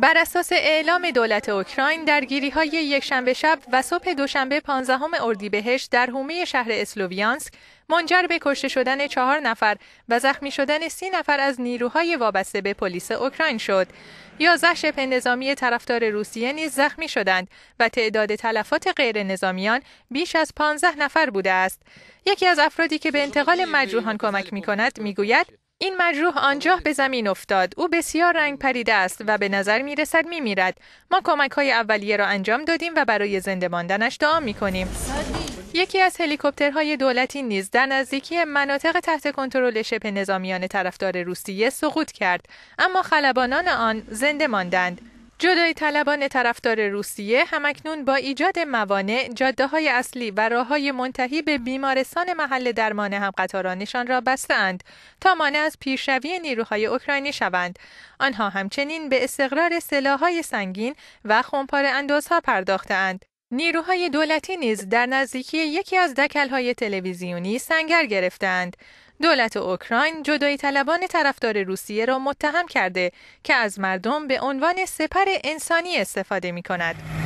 بر اساس اعلام دولت اوکراین درگیری های یک شنبه شب و صبح دوشنبه 15 اردیبهشت در حومه شهر اسلوویانسک منجر به کشته شدن چهار نفر و زخمی شدن سی نفر از نیروهای وابسته به پلیس اوکراین شد. یا شبه نظامی طرفدار روسیه نیز زخمی شدند و تعداد تلفات غیر نظامیان بیش از 15 نفر بوده است. یکی از افرادی که به انتقال مجروحان کمک می کند می گوید این مجروح آنجا به زمین افتاد او بسیار رنگ پریده است و به نظر می رسد می میرد ما کمک های اولیه را انجام دادیم و برای زنده ماندنش دعا می کنیم یکی از هلیکوپترهای دولتی نیز در نزدیکی مناطق تحت کنترل شبه نظامیان طرفدار روسیه سقوط کرد اما خلبانان آن زنده ماندند جدای طلبان طرفدار روسیه همکنون با ایجاد موانع جاده های اصلی و راه های منتهی به بیمارستان محل درمان همقطارانشان را بستند تا مانع از پیشروی نیروهای اوکراینی شوند. آنها همچنین به استقرار سلاحهای سنگین و خمپار اندازها پرداختند. نیروهای دولتی نیز در نزدیکی یکی از دکلهای تلویزیونی سنگر گرفتند. دولت اوکراین جدایی طلبان طرفدار روسیه را متهم کرده که از مردم به عنوان سپر انسانی استفاده می کند.